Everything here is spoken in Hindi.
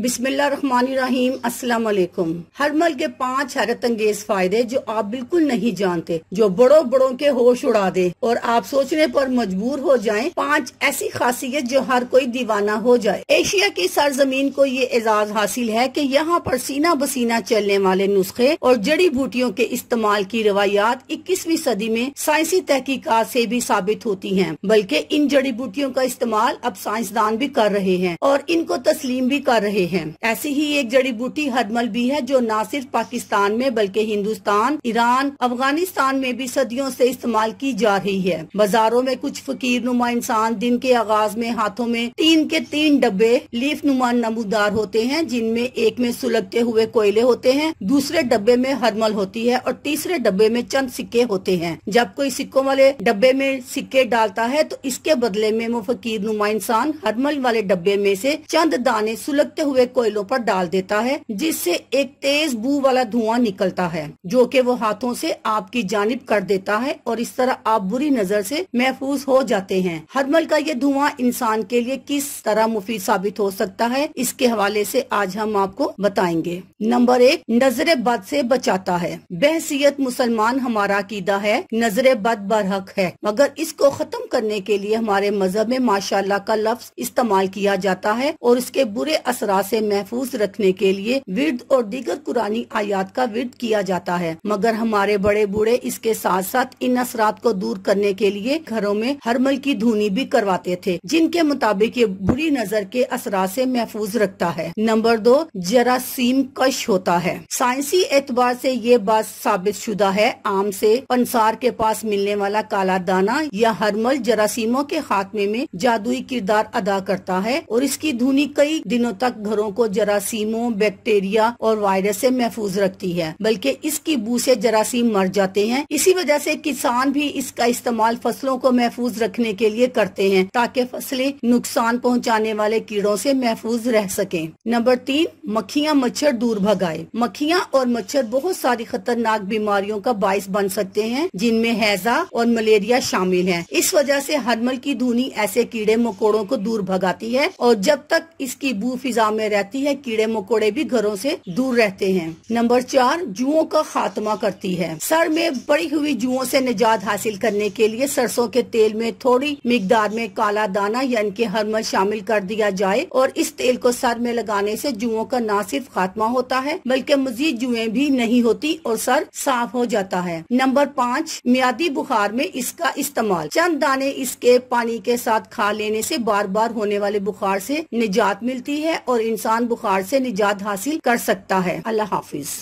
बिस्मिल्लाम अस्सलाम वालेकुम मल के पांच हैरत अंगेज फायदे जो आप बिल्कुल नहीं जानते जो बड़ों बड़ों के होश उड़ा दे और आप सोचने पर मजबूर हो जाएं पांच ऐसी खासियत जो हर कोई दीवाना हो जाए एशिया की सरजमीन को ये एजाज हासिल है कि यहाँ पर सीना बसीना चलने वाले नुस्खे और जड़ी बूटियों के इस्तेमाल की रवायात इक्कीसवीं सदी में साइंसी तहकीकत से भी साबित होती है बल्कि इन जड़ी बूटियों का इस्तेमाल अब साइंसदान भी कर रहे हैं और इनको तस्लीम भी कर रहे हैं हैं ऐसी ही एक जड़ी बूटी हदमल भी है जो न सिर्फ पाकिस्तान में बल्कि हिंदुस्तान ईरान अफगानिस्तान में भी सदियों से इस्तेमाल की जा रही है बाजारों में कुछ फकीर नुमा इंसान दिन के आगाज में हाथों में तीन के तीन डब्बे लीफ नुमा नमूदार होते हैं जिनमें एक में सुलगते हुए कोयले होते हैं दूसरे डब्बे में हरमल होती है और तीसरे डब्बे में चंद सिक्के होते हैं जब कोई सिक्कों वाले डब्बे में सिक्के डालता है तो इसके बदले में वो फकीर नुमा इंसान हरमल वाले डब्बे में से चंद दाने सुलगते हुए हुए कोयलों पर डाल देता है जिससे एक तेज बू वाला धुआं निकलता है जो कि वो हाथों से आपकी जानब कर देता है और इस तरह आप बुरी नजर से महफूज हो जाते हैं हरमल का ये धुआं इंसान के लिए किस तरह मुफीद साबित हो सकता है इसके हवाले से आज हम आपको बताएंगे नंबर एक नजर बद से बचाता है बहसीत मुसलमान हमारा कीदा है नजर बद बरहक है मगर इसको खत्म करने के लिए हमारे मजहब में माशाला का लफ्ज इस्तेमाल किया जाता है और इसके बुरे असरा वबा से महफूज रखने के लिए विद और दीगर कुरानी आयात का विद किया जाता है मगर हमारे बड़े बूढ़े इसके साथ साथ इन असरात को दूर करने के लिए घरों में हरमल की धुनी भी करवाते थे जिनके मुताबिक ये बुरी नजर के असरा से महफूज रखता है नंबर दो जरासीम कश होता है साइंसी एतबार से ये बात साबित शुदा है आम से पंसार के पास मिलने वाला काला दाना या हरमल जरासीमों के खात्मे में जादुई किरदार अदा करता है और इसकी धुनी कई दिनों तक घरों को जरासीमों बैक्टीरिया और वायरस से महफूज रखती है बल्कि इसकी बू से जरासीम मर जाते हैं इसी वजह से किसान भी इसका इस्तेमाल फसलों को महफूज रखने के लिए करते हैं ताकि फसलें नुकसान पहुंचाने वाले कीड़ों से महफूज रह सकें नंबर तीन मक्खियां मच्छर दूर भगाए मक्खियां और मच्छर बहुत सारी खतरनाक बीमारियों का बायस बन सकते हैं जिनमें हैजा और मलेरिया शामिल है इस वजह से हरमल की धुनी ऐसे कीड़े मकोड़ों को दूर भगाती है और जब तक इसकी बू फिजा में रहती है कीड़े मकोड़े भी घरों से दूर रहते हैं नंबर चार जुओं का खात्मा करती है सर में पड़ी हुई जुओं से निजात हासिल करने के लिए सरसों के तेल में थोड़ी मिकदार में काला दाना यानी कि हरमल शामिल कर दिया जाए और इस तेल को सर में लगाने से जुओं का न सिर्फ खात्मा होता है बल्कि मजीद जुए भी नहीं होती और सर साफ हो जाता है नंबर पाँच मियादी बुखार में इसका इस्तेमाल चंद दाने इसके पानी के साथ खा लेने से बार बार होने वाले बुखार से निजात मिलती है और इंसान बुखार से निजात हासिल कर सकता है अल्लाह हाफिज